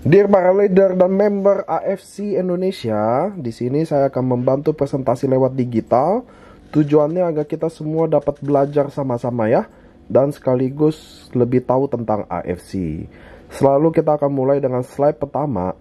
Dear para leader dan member AFC Indonesia, di sini saya akan membantu presentasi lewat digital. Tujuannya agar kita semua dapat belajar sama-sama ya dan sekaligus lebih tahu tentang AFC. Selalu kita akan mulai dengan slide pertama.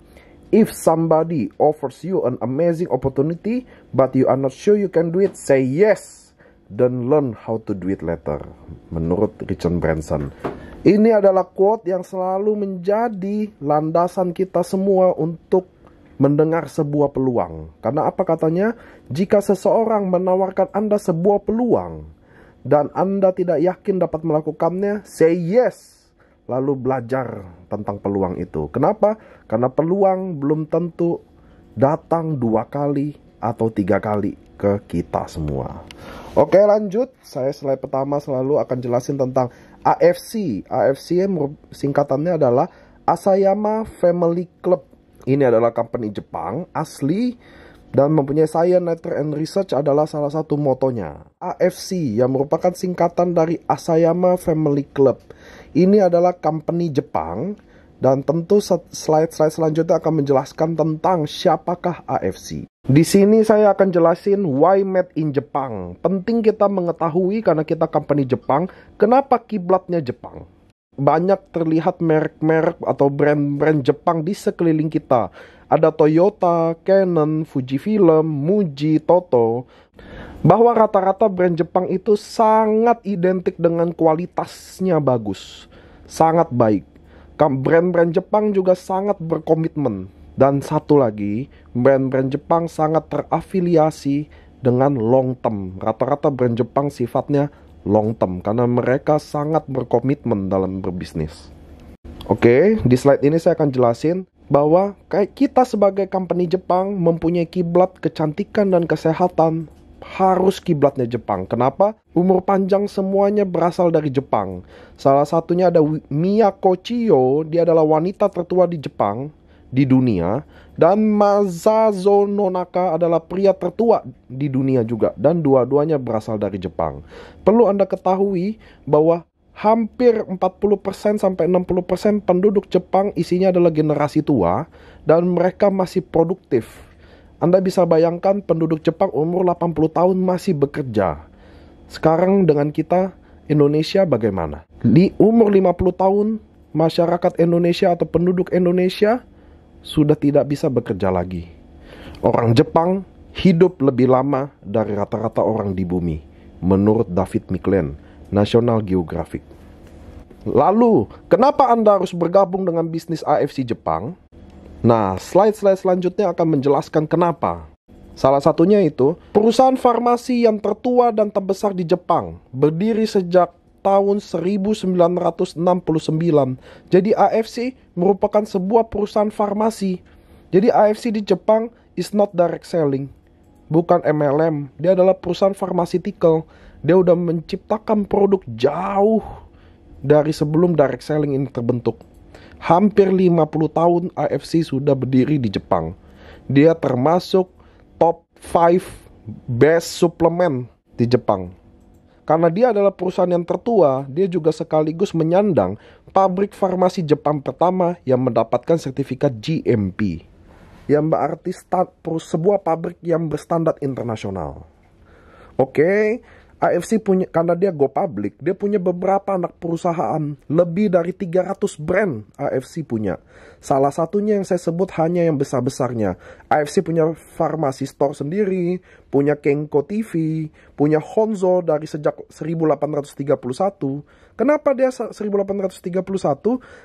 If somebody offers you an amazing opportunity but you are not sure you can do it, say yes dan learn how to do it later. Menurut Richard Branson. Ini adalah quote yang selalu menjadi landasan kita semua untuk mendengar sebuah peluang. Karena apa katanya? Jika seseorang menawarkan Anda sebuah peluang dan Anda tidak yakin dapat melakukannya, say yes. Lalu belajar tentang peluang itu. Kenapa? Karena peluang belum tentu datang dua kali atau tiga kali ke kita semua. Oke lanjut, saya slide pertama selalu akan jelasin tentang AFC. AFC yang singkatannya adalah Asayama Family Club. Ini adalah company Jepang asli dan mempunyai Science, Nature, and Research adalah salah satu motonya. AFC yang merupakan singkatan dari Asayama Family Club. Ini adalah company Jepang dan tentu slide-slide selanjutnya akan menjelaskan tentang siapakah AFC. Di sini saya akan jelasin why made in Jepang. Penting kita mengetahui karena kita company Jepang, kenapa kiblatnya Jepang. Banyak terlihat merek-merek atau brand-brand Jepang di sekeliling kita. Ada Toyota, Canon, Fujifilm, Muji, Toto. Bahwa rata-rata brand Jepang itu sangat identik dengan kualitasnya bagus. Sangat baik Brand-brand Jepang juga sangat berkomitmen. Dan satu lagi, brand-brand Jepang sangat terafiliasi dengan long term. Rata-rata brand Jepang sifatnya long term karena mereka sangat berkomitmen dalam berbisnis. Oke, di slide ini saya akan jelasin bahwa kita sebagai company Jepang mempunyai kiblat kecantikan dan kesehatan harus kiblatnya Jepang. Kenapa? Umur panjang semuanya berasal dari Jepang. Salah satunya ada Miyako Chiyo, dia adalah wanita tertua di Jepang di dunia dan Masazo Nonaka adalah pria tertua di dunia juga dan dua-duanya berasal dari Jepang. Perlu Anda ketahui bahwa hampir 40% sampai 60% penduduk Jepang isinya adalah generasi tua dan mereka masih produktif anda bisa bayangkan penduduk Jepang umur 80 tahun masih bekerja. Sekarang dengan kita Indonesia bagaimana? Di umur 50 tahun masyarakat Indonesia atau penduduk Indonesia sudah tidak bisa bekerja lagi. Orang Jepang hidup lebih lama dari rata-rata orang di bumi, menurut David Miklen, National Geographic. Lalu, kenapa Anda harus bergabung dengan bisnis AFC Jepang? Nah, slide-slide selanjutnya akan menjelaskan kenapa. Salah satunya itu, perusahaan farmasi yang tertua dan terbesar di Jepang, berdiri sejak tahun 1969. Jadi AFC merupakan sebuah perusahaan farmasi. Jadi AFC di Jepang is not direct selling. Bukan MLM, dia adalah perusahaan farmasitikal. Dia udah menciptakan produk jauh dari sebelum direct selling ini terbentuk hampir 50 tahun AFC sudah berdiri di Jepang. Dia termasuk top 5 best suplemen di Jepang. Karena dia adalah perusahaan yang tertua, dia juga sekaligus menyandang pabrik farmasi Jepang pertama yang mendapatkan sertifikat GMP. Yang berarti sebuah pabrik yang berstandar internasional. Oke, okay? AFC punya karena dia go public, dia punya beberapa anak perusahaan, lebih dari 300 brand AFC punya. Salah satunya yang saya sebut hanya yang besar-besarnya. AFC punya farmasi store sendiri, punya Kenko TV, punya Honzo dari sejak 1831. Kenapa dia 1831?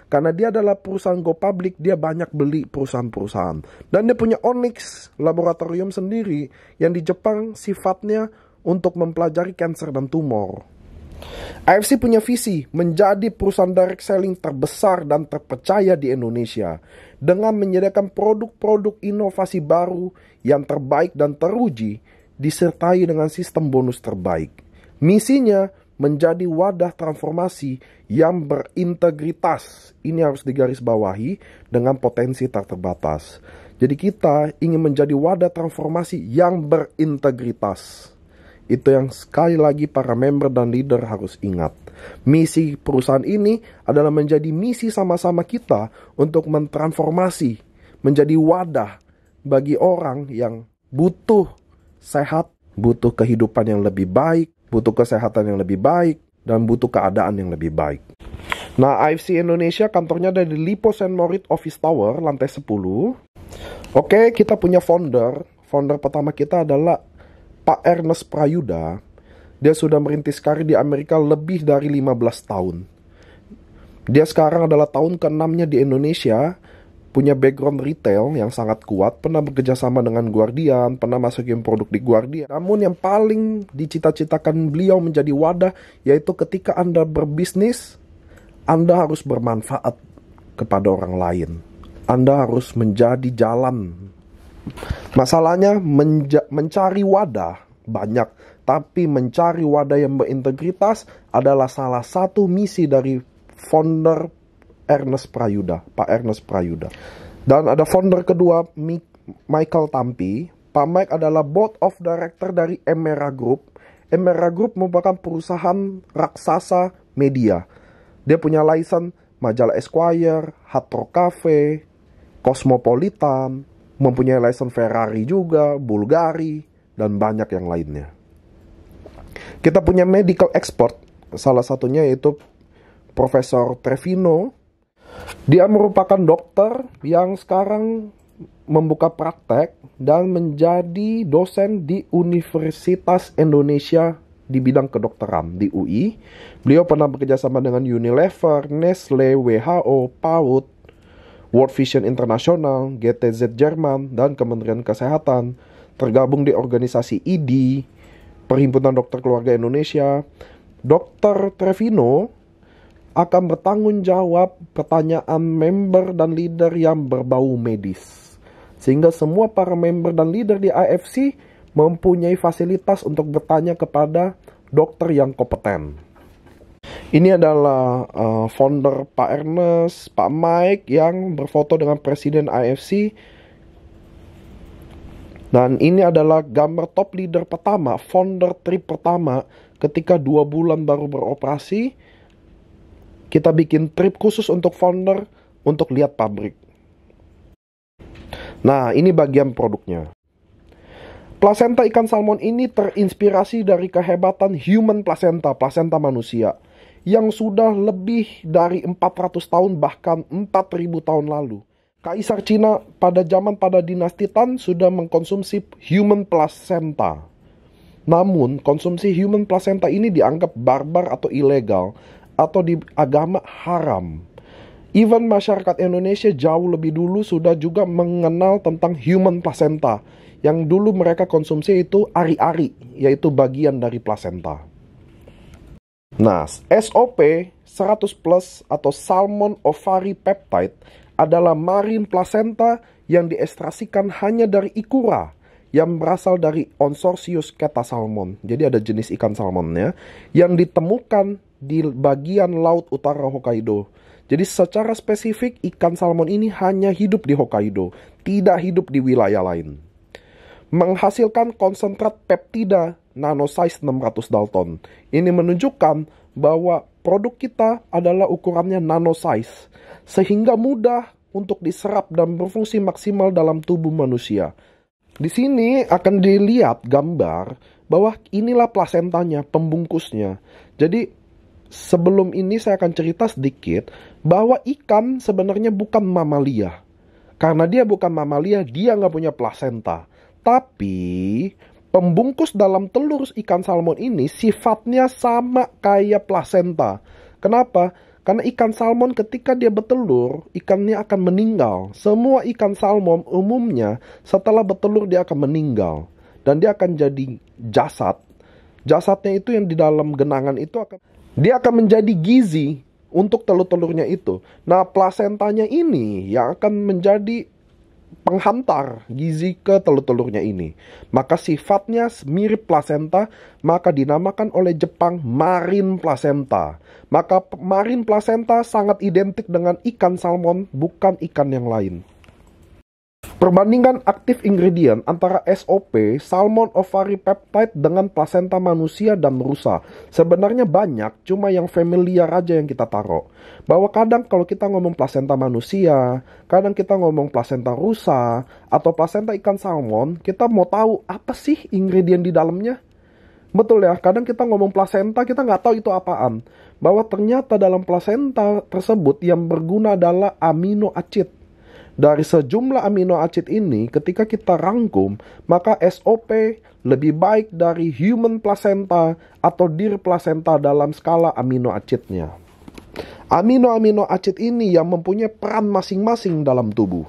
Karena dia adalah perusahaan go public, dia banyak beli perusahaan-perusahaan. Dan dia punya Onyx laboratorium sendiri yang di Jepang sifatnya untuk mempelajari kanker dan tumor. AFC punya visi menjadi perusahaan direct selling terbesar dan terpercaya di Indonesia dengan menyediakan produk-produk inovasi baru yang terbaik dan teruji disertai dengan sistem bonus terbaik. Misinya menjadi wadah transformasi yang berintegritas. Ini harus digarisbawahi dengan potensi tak terbatas. Jadi kita ingin menjadi wadah transformasi yang berintegritas. Itu yang sekali lagi para member dan leader harus ingat. Misi perusahaan ini adalah menjadi misi sama-sama kita untuk mentransformasi, menjadi wadah bagi orang yang butuh sehat, butuh kehidupan yang lebih baik, butuh kesehatan yang lebih baik, dan butuh keadaan yang lebih baik. Nah, AFC Indonesia kantornya ada di Lipo St. Moritz Office Tower, lantai 10. Oke, kita punya founder. Founder pertama kita adalah Pak Ernest Prayuda, dia sudah merintis karir di Amerika lebih dari 15 tahun. Dia sekarang adalah tahun keenamnya di Indonesia, punya background retail yang sangat kuat, pernah bekerja sama dengan Guardian, pernah masukin produk di Guardian. Namun yang paling dicita-citakan beliau menjadi wadah, yaitu ketika Anda berbisnis, anda harus bermanfaat kepada orang lain. Anda harus menjadi jalan Masalahnya mencari wadah banyak, tapi mencari wadah yang berintegritas adalah salah satu misi dari founder Ernest Prayuda, Pak Ernest Prayuda. Dan ada founder kedua Michael Tampi. Pak Mike adalah board of director dari Emera Group. Emera Group merupakan perusahaan raksasa media. Dia punya license majalah Esquire, Hard Cafe, Cosmopolitan, mempunyai license Ferrari juga, Bulgari, dan banyak yang lainnya. Kita punya medical expert, salah satunya yaitu Profesor Trevino. Dia merupakan dokter yang sekarang membuka praktek dan menjadi dosen di Universitas Indonesia di bidang kedokteran di UI. Beliau pernah bekerja sama dengan Unilever, Nestle, WHO, PAUD, World Vision Internasional, GTZ Jerman, dan Kementerian Kesehatan, tergabung di organisasi ID, Perhimpunan Dokter Keluarga Indonesia, Dr. Trevino akan bertanggung jawab pertanyaan member dan leader yang berbau medis. Sehingga semua para member dan leader di AFC mempunyai fasilitas untuk bertanya kepada dokter yang kompeten. Ini adalah uh, founder Pak Ernest, Pak Mike yang berfoto dengan Presiden AFC. Dan ini adalah gambar top leader pertama, founder trip pertama ketika dua bulan baru beroperasi. Kita bikin trip khusus untuk founder untuk lihat pabrik. Nah, ini bagian produknya. Plasenta ikan salmon ini terinspirasi dari kehebatan human placenta, placenta manusia yang sudah lebih dari 400 tahun bahkan 4000 tahun lalu. Kaisar Cina pada zaman pada dinasti Tan sudah mengkonsumsi human placenta. Namun, konsumsi human placenta ini dianggap barbar atau ilegal atau di agama haram. Even masyarakat Indonesia jauh lebih dulu sudah juga mengenal tentang human placenta. Yang dulu mereka konsumsi itu ari-ari, yaitu bagian dari placenta. Nah, SOP 100 plus atau salmon ovary peptide adalah marin placenta yang diestrasikan hanya dari ikura yang berasal dari Onsorsius keta salmon. Jadi ada jenis ikan salmonnya yang ditemukan di bagian laut utara Hokkaido. Jadi secara spesifik ikan salmon ini hanya hidup di Hokkaido, tidak hidup di wilayah lain. Menghasilkan konsentrat peptida nano size 600 Dalton. Ini menunjukkan bahwa produk kita adalah ukurannya nano size, sehingga mudah untuk diserap dan berfungsi maksimal dalam tubuh manusia. Di sini akan dilihat gambar bahwa inilah plasentanya, pembungkusnya. Jadi sebelum ini saya akan cerita sedikit bahwa ikan sebenarnya bukan mamalia. Karena dia bukan mamalia, dia nggak punya plasenta. Tapi Pembungkus dalam telur ikan salmon ini sifatnya sama kayak plasenta. Kenapa? Karena ikan salmon ketika dia bertelur, ikannya akan meninggal. Semua ikan salmon umumnya setelah bertelur dia akan meninggal. Dan dia akan jadi jasad. Jasadnya itu yang di dalam genangan itu akan... Dia akan menjadi gizi untuk telur-telurnya itu. Nah, plasentanya ini yang akan menjadi penghantar gizi ke telur-telurnya ini. Maka sifatnya mirip plasenta, maka dinamakan oleh Jepang marin plasenta. Maka marin plasenta sangat identik dengan ikan salmon, bukan ikan yang lain. Perbandingan aktif ingredient antara SOP, salmon ovary peptide dengan placenta manusia dan rusa. Sebenarnya banyak, cuma yang familiar aja yang kita taruh. Bahwa kadang kalau kita ngomong placenta manusia, kadang kita ngomong placenta rusa, atau placenta ikan salmon, kita mau tahu apa sih ingredient di dalamnya? Betul ya, kadang kita ngomong placenta, kita nggak tahu itu apaan. Bahwa ternyata dalam placenta tersebut yang berguna adalah amino acid dari sejumlah amino acid ini, ketika kita rangkum, maka SOP lebih baik dari human placenta atau dir placenta dalam skala amino acidnya. Amino-amino acid ini yang mempunyai peran masing-masing dalam tubuh.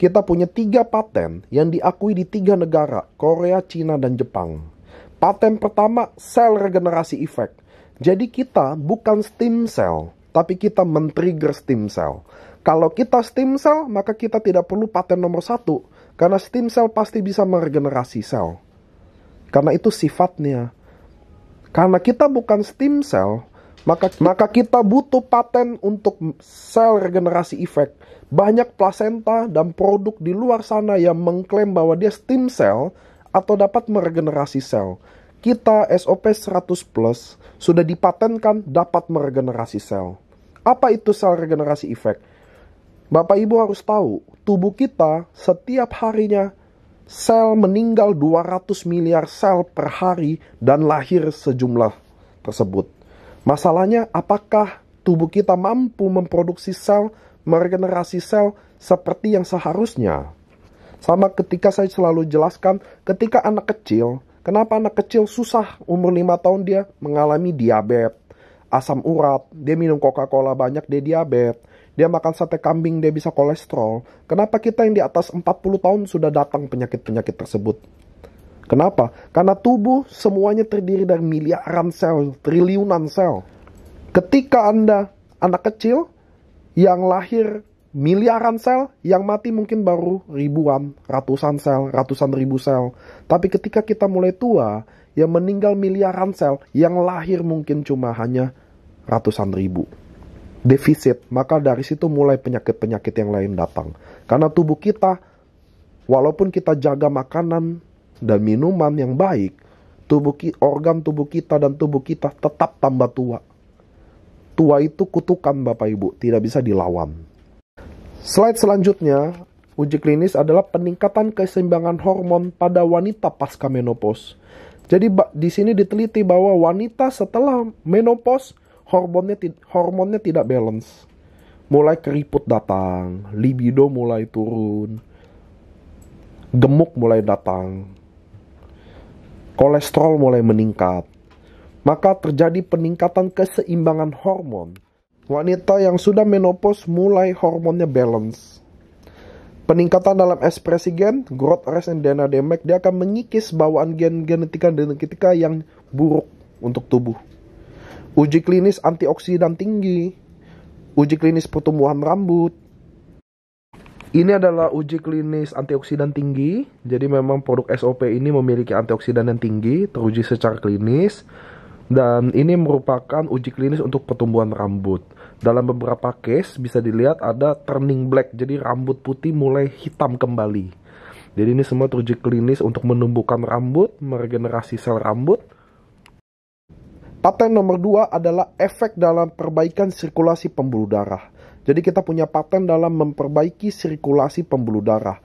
Kita punya tiga paten yang diakui di tiga negara, Korea, China dan Jepang. Paten pertama, sel regenerasi efek. Jadi kita bukan stem cell, tapi kita men-trigger stem cell. Kalau kita stem cell, maka kita tidak perlu paten nomor satu. Karena stem cell pasti bisa meregenerasi sel. Karena itu sifatnya. Karena kita bukan stem cell, maka maka kita butuh paten untuk sel regenerasi efek. Banyak placenta dan produk di luar sana yang mengklaim bahwa dia stem cell atau dapat meregenerasi sel. Kita SOP 100 plus sudah dipatenkan dapat meregenerasi sel. Apa itu sel regenerasi efek? Bapak Ibu harus tahu, tubuh kita setiap harinya sel meninggal 200 miliar sel per hari dan lahir sejumlah tersebut. Masalahnya apakah tubuh kita mampu memproduksi sel, meregenerasi sel seperti yang seharusnya? Sama ketika saya selalu jelaskan, ketika anak kecil, kenapa anak kecil susah umur 5 tahun dia mengalami diabetes, asam urat, dia minum Coca-Cola banyak dia diabetes. Dia makan sate kambing, dia bisa kolesterol. Kenapa kita yang di atas 40 tahun sudah datang penyakit-penyakit tersebut? Kenapa? Karena tubuh semuanya terdiri dari miliaran sel, triliunan sel. Ketika Anda anak kecil yang lahir miliaran sel, yang mati mungkin baru ribuan, ratusan sel, ratusan ribu sel. Tapi ketika kita mulai tua, yang meninggal miliaran sel, yang lahir mungkin cuma hanya ratusan ribu defisit, maka dari situ mulai penyakit-penyakit yang lain datang. Karena tubuh kita, walaupun kita jaga makanan dan minuman yang baik, tubuh organ tubuh kita dan tubuh kita tetap tambah tua. Tua itu kutukan Bapak Ibu, tidak bisa dilawan. Slide selanjutnya, uji klinis adalah peningkatan keseimbangan hormon pada wanita pasca menopause. Jadi di sini diteliti bahwa wanita setelah menopause hormonnya hormonnya tidak balance. Mulai keriput datang, libido mulai turun, gemuk mulai datang, kolesterol mulai meningkat. Maka terjadi peningkatan keseimbangan hormon. Wanita yang sudah menopause mulai hormonnya balance. Peningkatan dalam ekspresi gen, growth rate and DNA damage, dia akan mengikis bawaan gen genetika dan genetika yang buruk untuk tubuh uji klinis antioksidan tinggi, uji klinis pertumbuhan rambut. Ini adalah uji klinis antioksidan tinggi, jadi memang produk SOP ini memiliki antioksidan yang tinggi, teruji secara klinis, dan ini merupakan uji klinis untuk pertumbuhan rambut. Dalam beberapa case bisa dilihat ada turning black, jadi rambut putih mulai hitam kembali. Jadi ini semua teruji klinis untuk menumbuhkan rambut, meregenerasi sel rambut, Paten nomor dua adalah efek dalam perbaikan sirkulasi pembuluh darah. Jadi kita punya paten dalam memperbaiki sirkulasi pembuluh darah.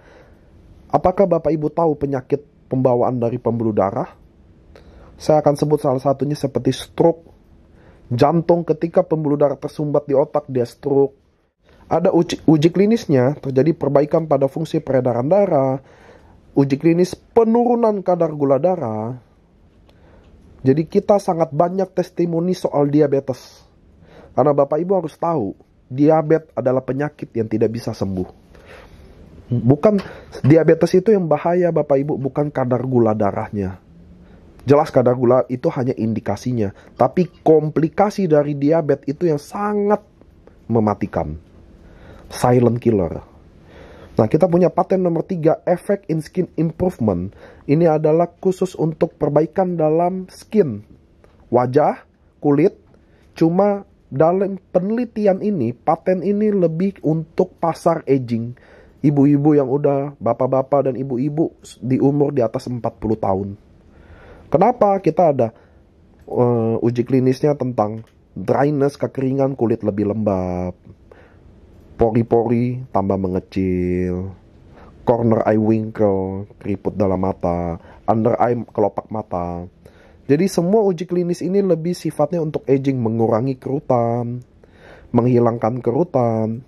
Apakah Bapak Ibu tahu penyakit pembawaan dari pembuluh darah? Saya akan sebut salah satunya seperti stroke. Jantung ketika pembuluh darah tersumbat di otak dia stroke. Ada uji, uji klinisnya, terjadi perbaikan pada fungsi peredaran darah, uji klinis penurunan kadar gula darah, jadi kita sangat banyak testimoni soal diabetes. Karena Bapak Ibu harus tahu, diabetes adalah penyakit yang tidak bisa sembuh. Bukan diabetes itu yang bahaya Bapak Ibu, bukan kadar gula darahnya. Jelas kadar gula itu hanya indikasinya, tapi komplikasi dari diabetes itu yang sangat mematikan. Silent killer. Nah, kita punya paten nomor 3, efek in Skin Improvement. Ini adalah khusus untuk perbaikan dalam skin, wajah, kulit. Cuma dalam penelitian ini, paten ini lebih untuk pasar aging. Ibu-ibu yang udah bapak-bapak dan ibu-ibu di umur di atas 40 tahun. Kenapa kita ada uh, uji klinisnya tentang dryness, kekeringan, kulit lebih lembab, pori-pori tambah mengecil, corner eye winkle keriput dalam mata, under eye kelopak mata. Jadi semua uji klinis ini lebih sifatnya untuk aging, mengurangi kerutan, menghilangkan kerutan,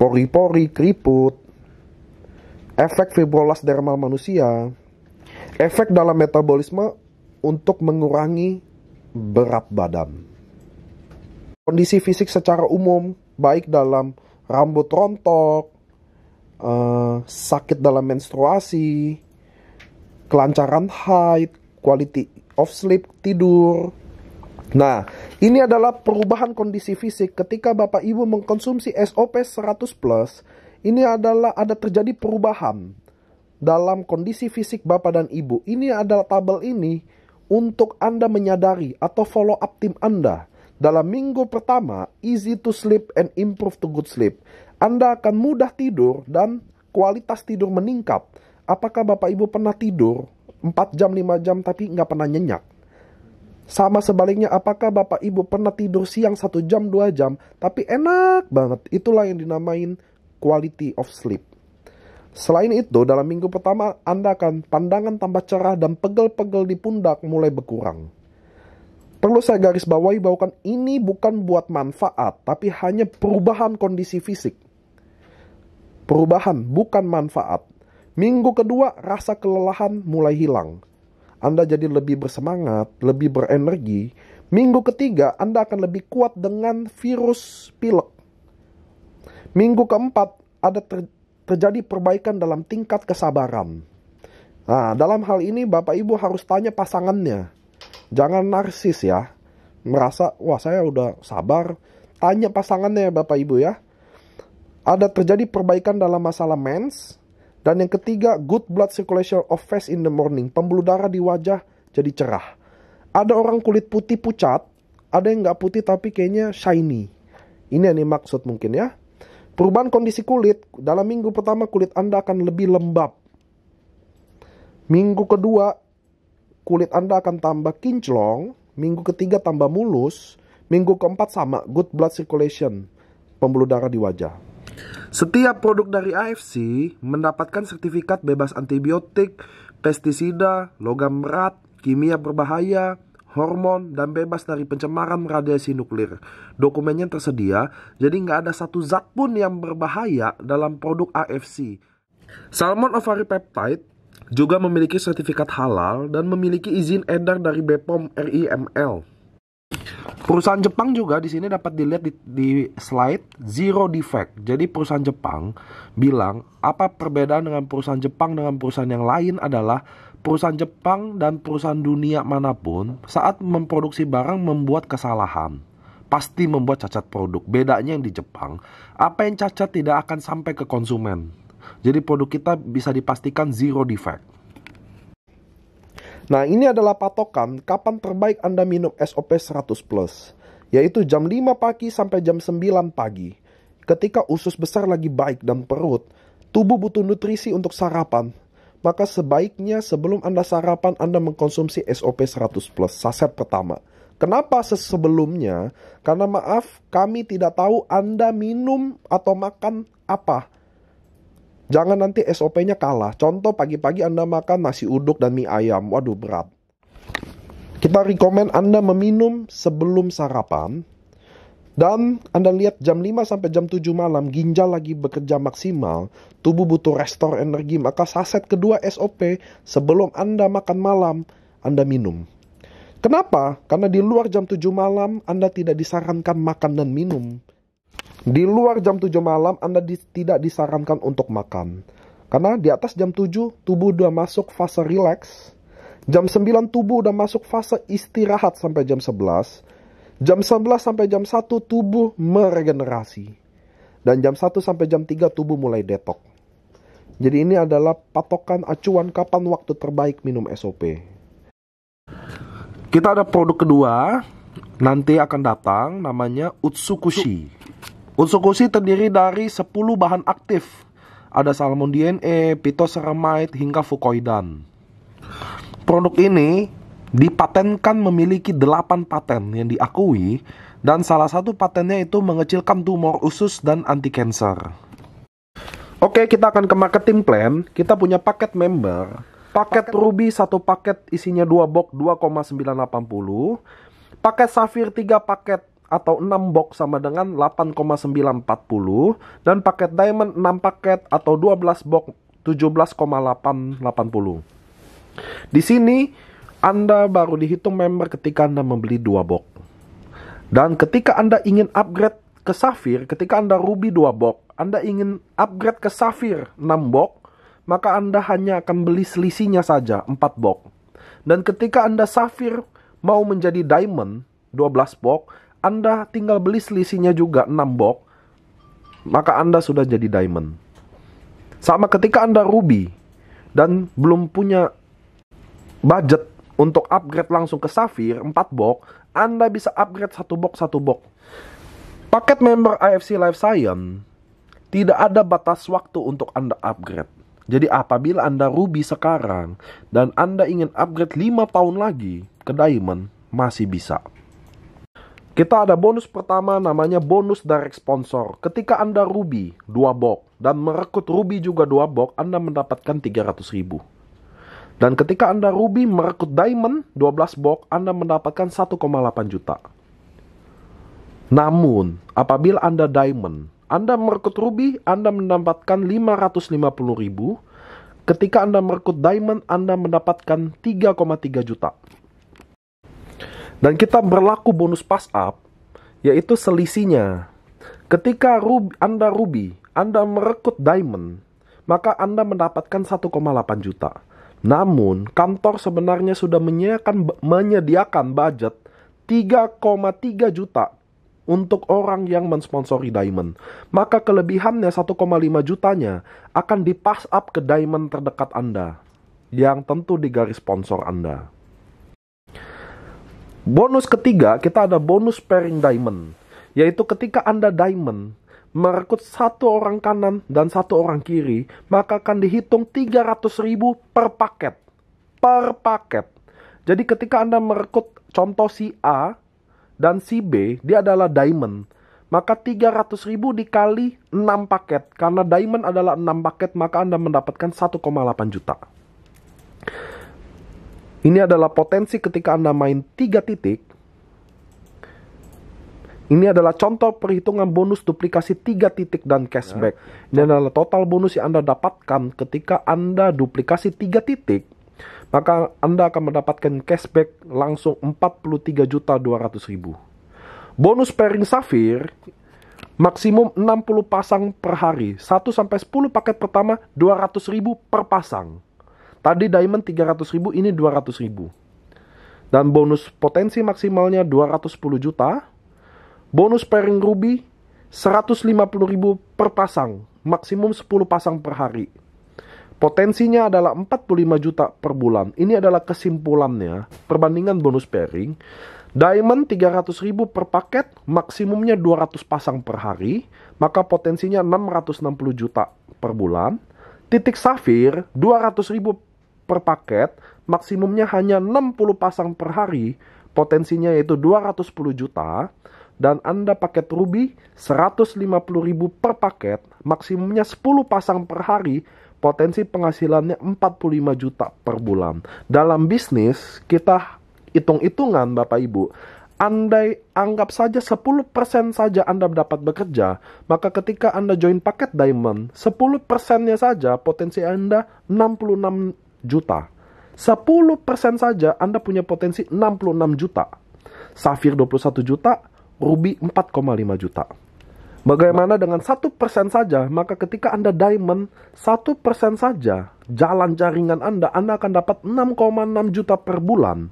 pori-pori, keriput, efek fibrolas dermal manusia, efek dalam metabolisme untuk mengurangi berat badan. Kondisi fisik secara umum baik dalam rambut rontok, uh, sakit dalam menstruasi, kelancaran haid, quality of sleep, tidur. Nah, ini adalah perubahan kondisi fisik ketika Bapak Ibu mengkonsumsi SOP 100 plus. Ini adalah ada terjadi perubahan dalam kondisi fisik Bapak dan Ibu. Ini adalah tabel ini untuk Anda menyadari atau follow up tim Anda. Dalam minggu pertama, easy to sleep and improve to good sleep. Anda akan mudah tidur dan kualitas tidur meningkat. Apakah Bapak Ibu pernah tidur 4 jam, 5 jam tapi nggak pernah nyenyak? Sama sebaliknya, apakah Bapak Ibu pernah tidur siang 1 jam, 2 jam, tapi enak banget? Itulah yang dinamain quality of sleep. Selain itu, dalam minggu pertama Anda akan pandangan tambah cerah dan pegel-pegel di pundak mulai berkurang. Perlu saya garis bawahi bahwa kan ini bukan buat manfaat, tapi hanya perubahan kondisi fisik. Perubahan, bukan manfaat. Minggu kedua, rasa kelelahan mulai hilang. Anda jadi lebih bersemangat, lebih berenergi. Minggu ketiga, Anda akan lebih kuat dengan virus pilek. Minggu keempat, ada ter terjadi perbaikan dalam tingkat kesabaran. Nah, dalam hal ini Bapak Ibu harus tanya pasangannya Jangan narsis ya. Merasa, wah saya udah sabar. Tanya pasangannya ya Bapak Ibu ya. Ada terjadi perbaikan dalam masalah mens. Dan yang ketiga, good blood circulation of face in the morning. Pembuluh darah di wajah jadi cerah. Ada orang kulit putih pucat. Ada yang nggak putih tapi kayaknya shiny. Ini yang dimaksud mungkin ya. Perubahan kondisi kulit, dalam minggu pertama kulit Anda akan lebih lembab. Minggu kedua kulit Anda akan tambah kinclong, minggu ketiga tambah mulus, minggu keempat sama, good blood circulation, pembuluh darah di wajah. Setiap produk dari AFC mendapatkan sertifikat bebas antibiotik, pestisida, logam berat, kimia berbahaya, hormon, dan bebas dari pencemaran radiasi nuklir. Dokumennya tersedia, jadi nggak ada satu zat pun yang berbahaya dalam produk AFC. Salmon ovary peptide juga memiliki sertifikat halal dan memiliki izin edar dari BPOM RIML. Perusahaan Jepang juga di sini dapat dilihat di, di slide zero defect. Jadi perusahaan Jepang bilang apa perbedaan dengan perusahaan Jepang dengan perusahaan yang lain adalah perusahaan Jepang dan perusahaan dunia manapun saat memproduksi barang membuat kesalahan pasti membuat cacat produk. Bedanya yang di Jepang, apa yang cacat tidak akan sampai ke konsumen jadi produk kita bisa dipastikan zero defect. Nah, ini adalah patokan kapan terbaik Anda minum SOP 100+, plus, yaitu jam 5 pagi sampai jam 9 pagi. Ketika usus besar lagi baik dan perut, tubuh butuh nutrisi untuk sarapan, maka sebaiknya sebelum Anda sarapan Anda mengkonsumsi SOP 100+, plus, saset pertama. Kenapa sebelumnya? Karena maaf, kami tidak tahu Anda minum atau makan apa Jangan nanti SOP-nya kalah. Contoh pagi-pagi Anda makan nasi uduk dan mie ayam. Waduh berat. Kita rekomend Anda meminum sebelum sarapan. Dan Anda lihat jam 5 sampai jam 7 malam ginjal lagi bekerja maksimal, tubuh butuh restore energi, maka saset kedua SOP sebelum Anda makan malam, Anda minum. Kenapa? Karena di luar jam 7 malam Anda tidak disarankan makan dan minum. Di luar jam 7 malam Anda di, tidak disarankan untuk makan. Karena di atas jam 7 tubuh sudah masuk fase relax. Jam 9 tubuh sudah masuk fase istirahat sampai jam 11. Jam 11 sampai jam 1 tubuh meregenerasi. Dan jam 1 sampai jam 3 tubuh mulai detok. Jadi ini adalah patokan acuan kapan waktu terbaik minum SOP. Kita ada produk kedua, nanti akan datang namanya Utsukushi. Unsur gusi terdiri dari 10 bahan aktif. Ada salmon DNA, pitoseramide, hingga fukoidan. Produk ini dipatenkan memiliki 8 paten yang diakui dan salah satu patennya itu mengecilkan tumor usus dan anti cancer. Oke, kita akan ke marketing plan. Kita punya paket member. Paket, paket Ruby satu paket isinya 2 box 2,980. Paket Safir 3 paket atau 6 box sama dengan 8,940 dan paket diamond 6 paket atau 12 box 17,880. Di sini Anda baru dihitung member ketika Anda membeli 2 box. Dan ketika Anda ingin upgrade ke Safir, ketika Anda Ruby 2 box, Anda ingin upgrade ke Safir 6 box, maka Anda hanya akan beli selisihnya saja 4 box. Dan ketika Anda Safir mau menjadi Diamond 12 box, anda tinggal beli selisihnya juga 6 box, maka Anda sudah jadi diamond. Sama ketika Anda ruby dan belum punya budget untuk upgrade langsung ke Safir 4 box, Anda bisa upgrade satu box satu box. Paket member AFC Live Science tidak ada batas waktu untuk Anda upgrade. Jadi apabila Anda ruby sekarang dan Anda ingin upgrade 5 tahun lagi ke diamond, masih bisa. Kita ada bonus pertama namanya bonus direct sponsor. Ketika Anda Ruby 2 box dan merekrut Ruby juga 2 box, Anda mendapatkan 300 ribu. Dan ketika Anda Ruby merekrut Diamond 12 box, Anda mendapatkan 1,8 juta. Namun, apabila Anda Diamond, Anda merekrut Ruby, Anda mendapatkan 550 ribu. Ketika Anda merekrut Diamond, Anda mendapatkan 3,3 juta. Dan kita berlaku bonus pass up, yaitu selisihnya. Ketika Anda ruby, Anda merekut diamond, maka Anda mendapatkan 1,8 juta. Namun, kantor sebenarnya sudah menyediakan, menyediakan budget 3,3 juta untuk orang yang mensponsori Diamond. Maka kelebihannya 1,5 jutanya akan dipass up ke Diamond terdekat Anda. Yang tentu di garis sponsor Anda. Bonus ketiga, kita ada bonus pairing diamond, yaitu ketika Anda diamond, merekrut satu orang kanan dan satu orang kiri, maka akan dihitung 300 ribu per paket. Per paket. Jadi ketika Anda merekrut contoh si A dan si B, dia adalah diamond. Maka 300 ribu dikali 6 paket. Karena diamond adalah 6 paket, maka Anda mendapatkan 1,8 juta. Ini adalah potensi ketika Anda main tiga titik. Ini adalah contoh perhitungan bonus duplikasi tiga titik dan cashback. Ya, Ini adalah total bonus yang Anda dapatkan ketika Anda duplikasi tiga titik. Maka Anda akan mendapatkan cashback langsung 43.200.000. Bonus pairing Safir maksimum 60 pasang per hari. 1 sampai 10 paket pertama 200.000 per pasang. Tadi diamond 300 ribu ini 200 ribu Dan bonus potensi maksimalnya 210 juta. Bonus pairing ruby 150 ribu per pasang, maksimum 10 pasang per hari. Potensinya adalah 45 juta per bulan. Ini adalah kesimpulannya, perbandingan bonus pairing. Diamond 300 ribu per paket, maksimumnya 200 pasang per hari, maka potensinya 660 juta per bulan. Titik safir 200 200.000 per paket, maksimumnya hanya 60 pasang per hari, potensinya yaitu 210 juta, dan Anda paket Ruby 150.000 per paket, maksimumnya 10 pasang per hari, potensi penghasilannya 45 juta per bulan. Dalam bisnis, kita hitung-hitungan Bapak Ibu, andai anggap saja 10% saja Anda dapat bekerja, maka ketika Anda join paket diamond, 10%-nya saja potensi Anda 66 juta. 10% saja Anda punya potensi 66 juta. Safir 21 juta, Ruby 4,5 juta. Bagaimana dengan 1% persen saja? Maka ketika Anda diamond, 1% persen saja jalan jaringan Anda, Anda akan dapat 6,6 juta per bulan.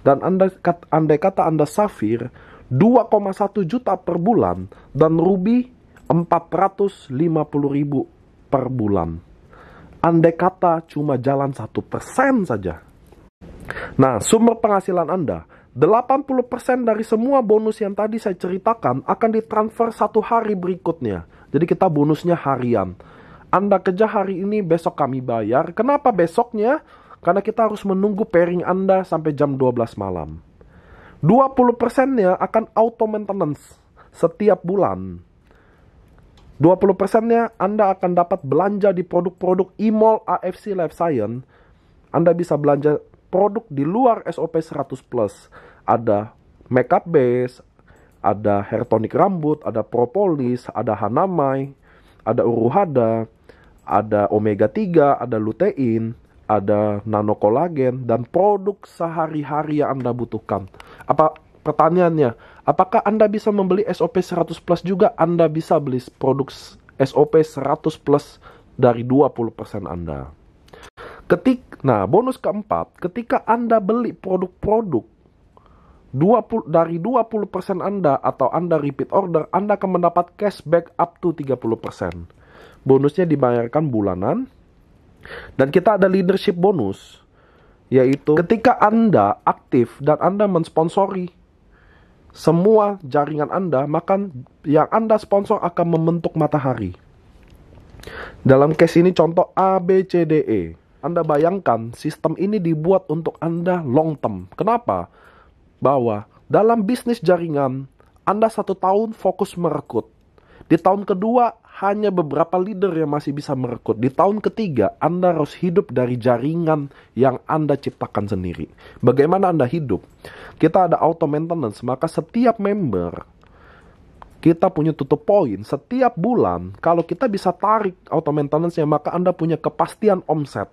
Dan anda, andai kata Anda safir, 2,1 juta per bulan. Dan Ruby, 450 ribu per bulan. Andai kata cuma jalan satu persen saja. Nah, sumber penghasilan Anda 80% dari semua bonus yang tadi saya ceritakan akan ditransfer satu hari berikutnya. Jadi kita bonusnya harian. Anda kerja hari ini, besok kami bayar. Kenapa besoknya? Karena kita harus menunggu pairing Anda sampai jam 12 malam. 20%-nya akan auto maintenance setiap bulan. 20 persennya Anda akan dapat belanja di produk-produk e-mall AFC Life Science. Anda bisa belanja produk di luar SOP 100 plus. Ada makeup base, ada hair tonic rambut, ada propolis, ada hanamai, ada uruhada, ada omega 3, ada lutein, ada nano kolagen dan produk sehari-hari yang Anda butuhkan. Apa pertanyaannya? Apakah Anda bisa membeli SOP 100 plus juga? Anda bisa beli produk SOP 100 plus dari 20% Anda. Ketik, nah bonus keempat, ketika Anda beli produk-produk 20, dari 20% Anda atau Anda repeat order, Anda akan mendapat cashback up to 30%. Bonusnya dibayarkan bulanan. Dan kita ada leadership bonus, yaitu ketika Anda aktif dan Anda mensponsori semua jaringan Anda, maka yang Anda sponsor akan membentuk matahari. Dalam case ini contoh A, B, C, D, E. Anda bayangkan sistem ini dibuat untuk Anda long term. Kenapa? Bahwa dalam bisnis jaringan, Anda satu tahun fokus merekut, Di tahun kedua, hanya beberapa leader yang masih bisa merekrut. Di tahun ketiga, Anda harus hidup dari jaringan yang Anda ciptakan sendiri. Bagaimana Anda hidup? Kita ada auto maintenance, maka setiap member kita punya tutup poin setiap bulan. Kalau kita bisa tarik auto maintenance-nya, maka Anda punya kepastian omset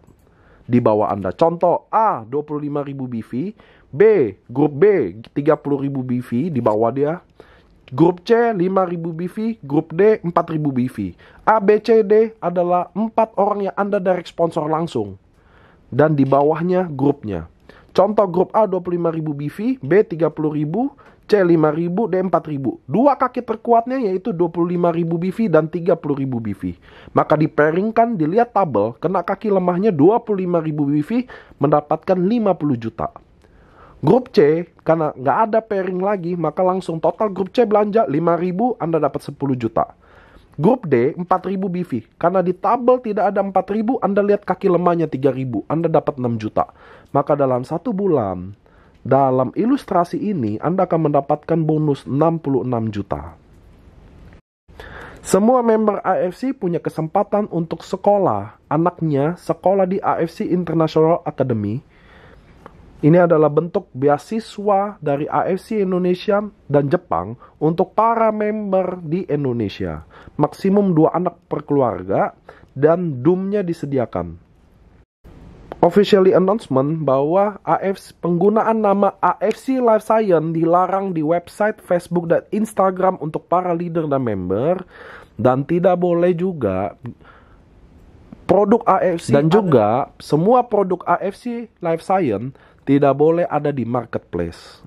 di bawah Anda. Contoh A 25.000 BV, B grup B 30.000 BV di bawah dia. Grup C 5000 BV, grup D 4000 BV. A, B, C, D adalah empat orang yang Anda direct sponsor langsung. Dan di bawahnya grupnya. Contoh grup A 25.000 BV, B 30.000, C 5.000, D 4.000. Dua kaki terkuatnya yaitu 25.000 BV dan 30.000 BV. Maka diperingkan dilihat tabel, kena kaki lemahnya 25.000 BV mendapatkan 50 juta. Grup C, karena nggak ada pairing lagi, maka langsung total grup C belanja 5.000, Anda dapat 10 juta. Grup D 4000 BV karena di tabel tidak ada 4000 Anda lihat kaki lemahnya 3000 Anda dapat 6 juta maka dalam satu bulan dalam ilustrasi ini Anda akan mendapatkan bonus 66 juta semua member AFC punya kesempatan untuk sekolah anaknya sekolah di AFC International Academy ini adalah bentuk beasiswa dari AFC Indonesia dan Jepang untuk para member di Indonesia. Maksimum dua anak per keluarga dan dumnya disediakan. Officially announcement bahwa AFC, penggunaan nama AFC Life Science dilarang di website, Facebook, dan Instagram untuk para leader dan member dan tidak boleh juga produk AFC dan juga semua produk AFC Life Science tidak boleh ada di marketplace.